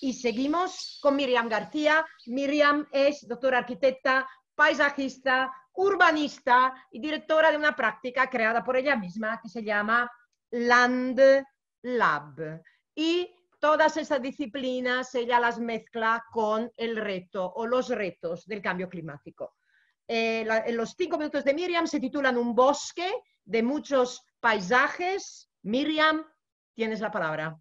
Y seguimos con Miriam García. Miriam es doctora arquitecta, paisajista, urbanista y directora de una práctica creada por ella misma que se llama Land Lab. Y todas esas disciplinas ella las mezcla con el reto o los retos del cambio climático. Eh, en los cinco minutos de Miriam se titulan Un bosque de muchos paisajes. Miriam, tienes la palabra.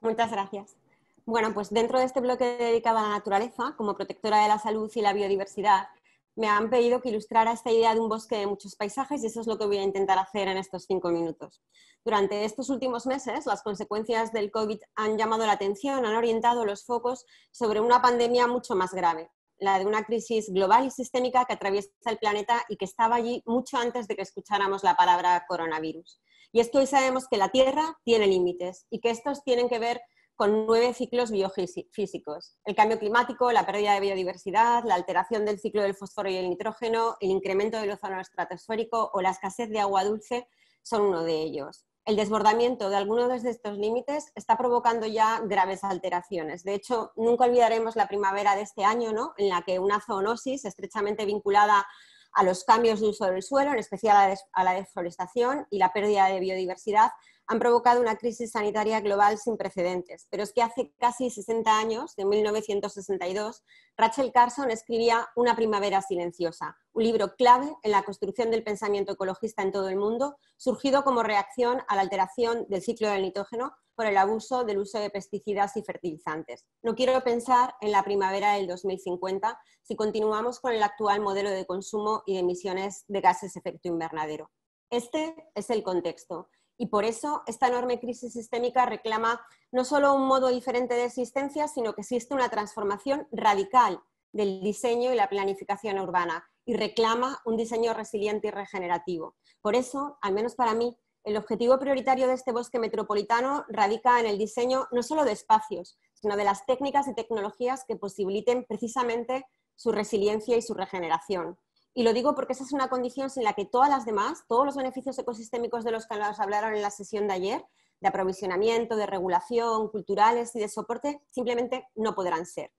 Muchas gracias. Bueno, pues dentro de este bloque dedicado a la naturaleza, como protectora de la salud y la biodiversidad, me han pedido que ilustrara esta idea de un bosque de muchos paisajes y eso es lo que voy a intentar hacer en estos cinco minutos. Durante estos últimos meses, las consecuencias del COVID han llamado la atención, han orientado los focos sobre una pandemia mucho más grave, la de una crisis global y sistémica que atraviesa el planeta y que estaba allí mucho antes de que escucháramos la palabra coronavirus. Y es que hoy sabemos que la Tierra tiene límites y que estos tienen que ver con nueve ciclos biofísicos. El cambio climático, la pérdida de biodiversidad, la alteración del ciclo del fósforo y el nitrógeno, el incremento del ozono estratosférico o la escasez de agua dulce son uno de ellos. El desbordamiento de algunos de estos límites está provocando ya graves alteraciones. De hecho, nunca olvidaremos la primavera de este año, en la que una zoonosis estrechamente vinculada a los cambios de uso del suelo, en especial a la deforestación y la pérdida de biodiversidad, han provocado una crisis sanitaria global sin precedentes. Pero es que hace casi 60 años, de 1962, Rachel Carson escribía Una primavera silenciosa, un libro clave en la construcción del pensamiento ecologista en todo el mundo, surgido como reacción a la alteración del ciclo del nitrógeno por el abuso del uso de pesticidas y fertilizantes. No quiero pensar en la primavera del 2050 si continuamos con el actual modelo de consumo y de emisiones de gases efecto invernadero. Este es el contexto y por eso esta enorme crisis sistémica reclama no solo un modo diferente de existencia, sino que existe una transformación radical del diseño y la planificación urbana y reclama un diseño resiliente y regenerativo. Por eso, al menos para mí, el objetivo prioritario de este bosque metropolitano radica en el diseño no solo de espacios, sino de las técnicas y tecnologías que posibiliten precisamente su resiliencia y su regeneración. Y lo digo porque esa es una condición sin la que todas las demás, todos los beneficios ecosistémicos de los que nos hablaron en la sesión de ayer, de aprovisionamiento, de regulación, culturales y de soporte, simplemente no podrán ser.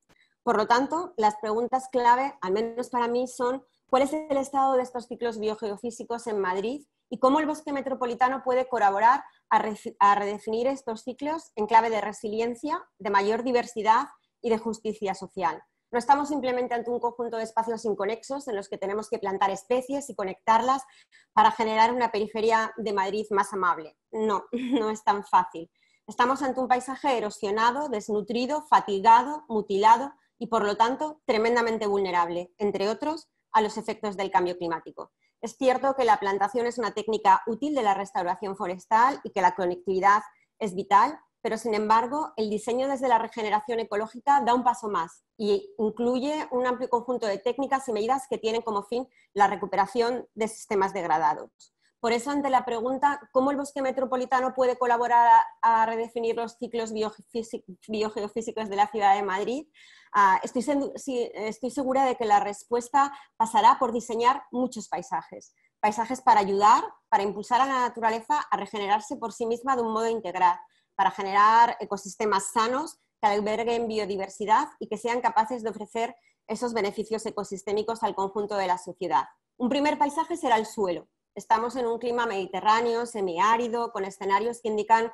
Por lo tanto, las preguntas clave, al menos para mí, son cuál es el estado de estos ciclos biogeofísicos en Madrid y cómo el bosque metropolitano puede colaborar a, a redefinir estos ciclos en clave de resiliencia, de mayor diversidad y de justicia social. No estamos simplemente ante un conjunto de espacios inconexos en los que tenemos que plantar especies y conectarlas para generar una periferia de Madrid más amable. No, no es tan fácil. Estamos ante un paisaje erosionado, desnutrido, fatigado, mutilado y, por lo tanto, tremendamente vulnerable, entre otros, a los efectos del cambio climático. Es cierto que la plantación es una técnica útil de la restauración forestal y que la conectividad es vital, pero sin embargo el diseño desde la regeneración ecológica da un paso más y incluye un amplio conjunto de técnicas y medidas que tienen como fin la recuperación de sistemas degradados. Por eso, ante la pregunta, ¿cómo el bosque metropolitano puede colaborar a, redefinir los ciclos biogeofísicos de la ciudad de Madrid? Ah, estoy segura de que la respuesta pasará por diseñar muchos paisajes. Paisajes para ayudar, para impulsar a la naturaleza a regenerarse por sí misma de un modo integral, para generar ecosistemas sanos que alberguen biodiversidad y que sean capaces de ofrecer esos beneficios ecosistémicos al conjunto de la sociedad. Un primer paisaje será el suelo. Estamos en un clima mediterráneo, semiárido, con escenarios que indican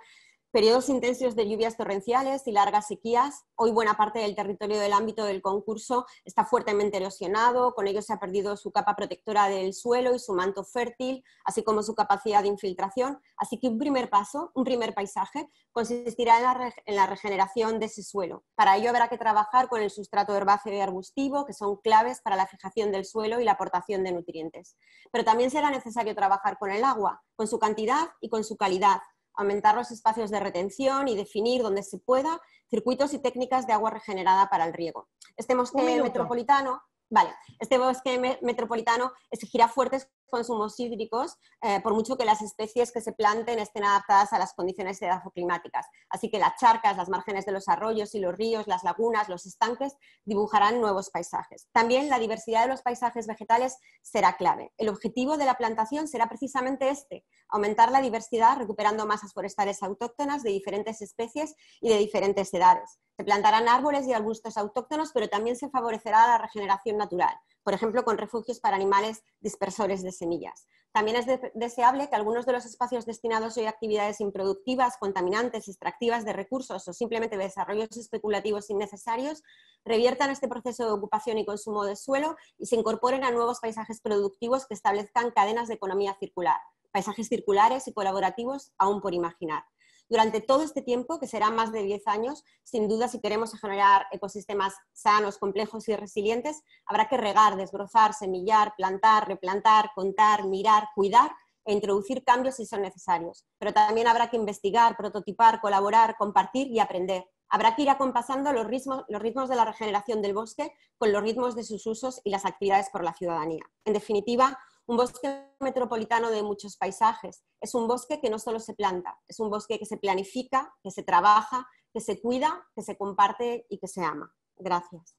periodos intensos de lluvias torrenciales y largas sequías. Hoy buena parte del territorio del ámbito del concurso está fuertemente erosionado, con ello se ha perdido su capa protectora del suelo y su manto fértil, así como su capacidad de infiltración. Así que un primer paso, un primer paisaje, consistirá en la, regeneración de ese suelo. Para ello habrá que trabajar con el sustrato herbáceo y arbustivo, que son claves para la fijación del suelo y la aportación de nutrientes. Pero también será necesario trabajar con el agua, con su cantidad y con su calidad aumentar los espacios de retención y definir donde se pueda circuitos y técnicas de agua regenerada para el riego. Este bosque metropolitano, vale, este bosque metropolitano exigirá fuertes consumos hídricos, eh, por mucho que las especies que se planten estén adaptadas a las condiciones edafoclimáticas. Así que las charcas, las márgenes de los arroyos y los ríos, las lagunas, los estanques, dibujarán nuevos paisajes. También la diversidad de los paisajes vegetales será clave. El objetivo de la plantación será precisamente este, aumentar la diversidad recuperando masas forestales autóctonas de diferentes especies y de diferentes edades. Se plantarán árboles y arbustos autóctonos, pero también se favorecerá la regeneración natural, por ejemplo, con refugios para animales dispersores de semillas. También es deseable que algunos de los espacios destinados hoy a actividades improductivas, contaminantes, extractivas de recursos o simplemente de desarrollos especulativos innecesarios reviertan este proceso de ocupación y consumo de suelo y se incorporen a nuevos paisajes productivos que establezcan cadenas de economía circular, paisajes circulares y colaborativos aún por imaginar durante todo este tiempo, que será más de 10 años, sin duda si queremos generar ecosistemas sanos, complejos y resilientes, habrá que regar, desbrozar, semillar, plantar, replantar, contar, mirar, cuidar e introducir cambios si son necesarios. Pero también habrá que investigar, prototipar, colaborar, compartir y aprender. Habrá que ir acompasando los ritmos, los ritmos de la regeneración del bosque con los ritmos de sus usos y las actividades por la ciudadanía. En definitiva, un bosque metropolitano de muchos paisajes. Es un bosque que no solo se planta, es un bosque que se planifica, que se trabaja, que se cuida, que se comparte y que se ama. Gracias.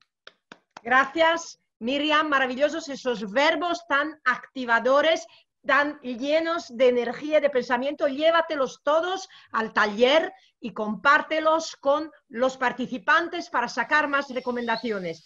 Gracias, Miriam. Maravillosos esos verbos tan activadores tan llenos de energía y de pensamiento, llévatelos todos al taller y compártelos con los participantes para sacar más recomendaciones.